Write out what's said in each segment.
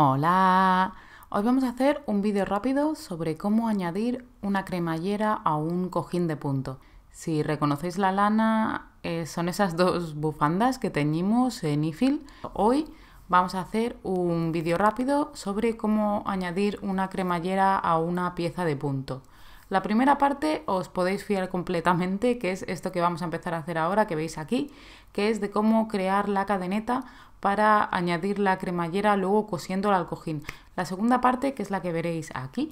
Hola, hoy vamos a hacer un vídeo rápido sobre cómo añadir una cremallera a un cojín de punto. Si reconocéis la lana, eh, son esas dos bufandas que teñimos en IFIL. Hoy vamos a hacer un vídeo rápido sobre cómo añadir una cremallera a una pieza de punto. La primera parte os podéis fiar completamente, que es esto que vamos a empezar a hacer ahora, que veis aquí, que es de cómo crear la cadeneta para añadir la cremallera luego cosiéndola al cojín. La segunda parte, que es la que veréis aquí,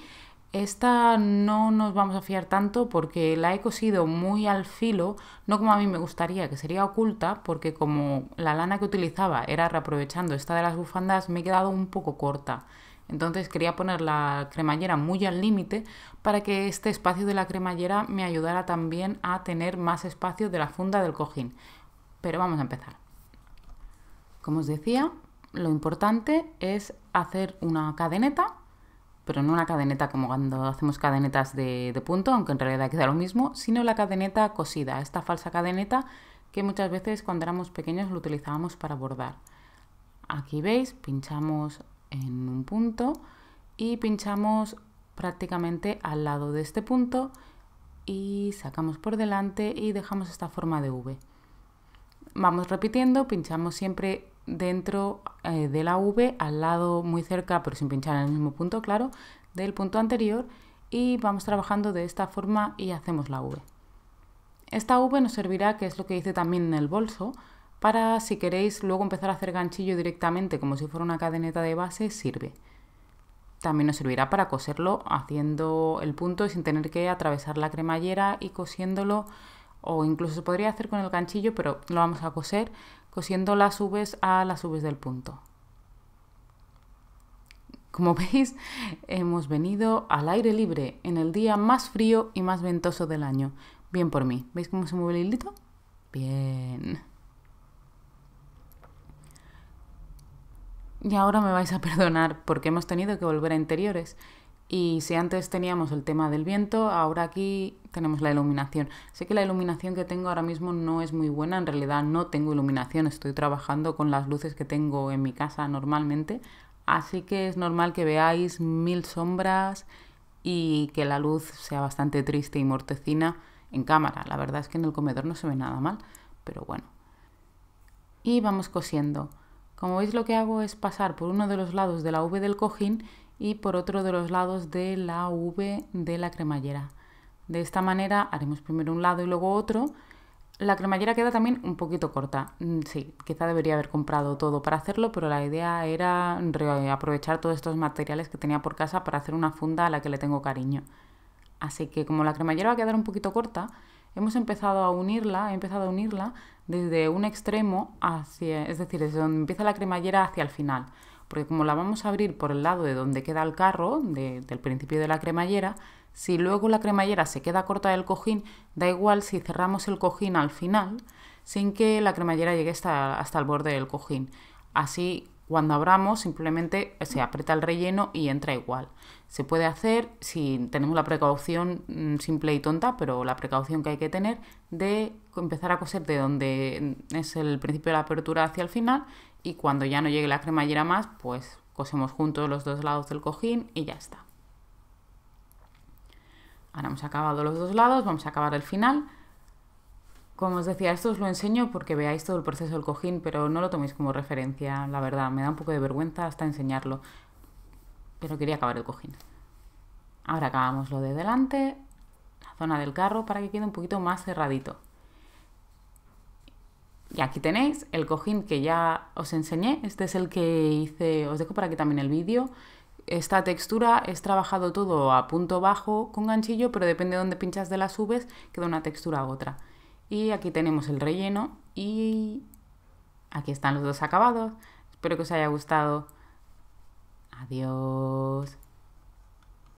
esta no nos vamos a fiar tanto porque la he cosido muy al filo, no como a mí me gustaría, que sería oculta, porque como la lana que utilizaba era reaprovechando esta de las bufandas, me he quedado un poco corta. Entonces quería poner la cremallera muy al límite para que este espacio de la cremallera me ayudara también a tener más espacio de la funda del cojín. Pero vamos a empezar. Como os decía, lo importante es hacer una cadeneta, pero no una cadeneta como cuando hacemos cadenetas de, punto, aunque en realidad queda lo mismo, sino la cadeneta cosida, esta falsa cadeneta que muchas veces cuando éramos pequeños lo utilizábamos para bordar. Aquí veis, pinchamos en un punto y pinchamos prácticamente al lado de este punto y sacamos por delante y dejamos esta forma de V. Vamos repitiendo, pinchamos siempre dentro eh, de la V, al lado muy cerca, pero sin pinchar en el mismo punto, claro, del punto anterior y vamos trabajando de esta forma y hacemos la V. Esta V nos servirá, que es lo que hice también en el bolso, para si queréis luego empezar a hacer ganchillo directamente como si fuera una cadeneta de base, sirve. También nos servirá para coserlo haciendo el punto sin tener que atravesar la cremallera y cosiéndolo o incluso se podría hacer con el ganchillo, pero lo vamos a coser cosiendo las ubes a las uves del punto. Como veis, hemos venido al aire libre en el día más frío y más ventoso del año. Bien por mí. ¿Veis cómo se mueve el hilito? Bien. Y ahora me vais a perdonar porque hemos tenido que volver a interiores. Y si antes teníamos el tema del viento, ahora aquí tenemos la iluminación. Sé que la iluminación que tengo ahora mismo no es muy buena, en realidad no tengo iluminación, estoy trabajando con las luces que tengo en mi casa normalmente, así que es normal que veáis mil sombras y que la luz sea bastante triste y mortecina en cámara. La verdad es que en el comedor no se ve nada mal, pero bueno. Y vamos cosiendo. Como veis lo que hago es pasar por uno de los lados de la V del cojín y por otro de los lados de la V de la cremallera. De esta manera haremos primero un lado y luego otro. La cremallera queda también un poquito corta. Mm, sí, quizá debería haber comprado todo para hacerlo, pero la idea era aprovechar todos estos materiales que tenía por casa para hacer una funda a la que le tengo cariño. Así que como la cremallera va a quedar un poquito corta, hemos empezado a unirla, he empezado a unirla desde un extremo hacia, es decir, desde donde empieza la cremallera hacia el final. Porque como la vamos a abrir por el lado de donde queda el carro, del principio de la cremallera, si luego la cremallera se queda corta del cojín, da igual si cerramos el cojín al final, sin que la cremallera llegue hasta, hasta el borde del cojín. Así cuando abramos simplemente se aprieta el relleno y entra igual. Se puede hacer si tenemos la precaución mm, simple y tonta, pero la precaución que hay que tener de empezar a coser de donde es el principio de la apertura hacia el final y cuando ya no llegue la cremallera más, pues cosemos juntos los dos lados del cojín y ya está. Ahora hemos acabado los dos lados, vamos a acabar el final como os decía, esto os lo enseño porque veáis todo el proceso del cojín, pero no lo toméis como referencia, la verdad. Me da un poco de vergüenza hasta enseñarlo. Pero quería acabar el cojín. Ahora acabamos lo de delante, la zona del carro, para que quede un poquito más cerradito. Y aquí tenéis el cojín que ya os enseñé. Este es el que hice, os dejo para aquí también el vídeo. Esta textura es trabajado todo a punto bajo con ganchillo, pero depende de dónde pinchas de las subes, queda una textura a otra. Y aquí tenemos el relleno y aquí están los dos acabados. Espero que os haya gustado. Adiós.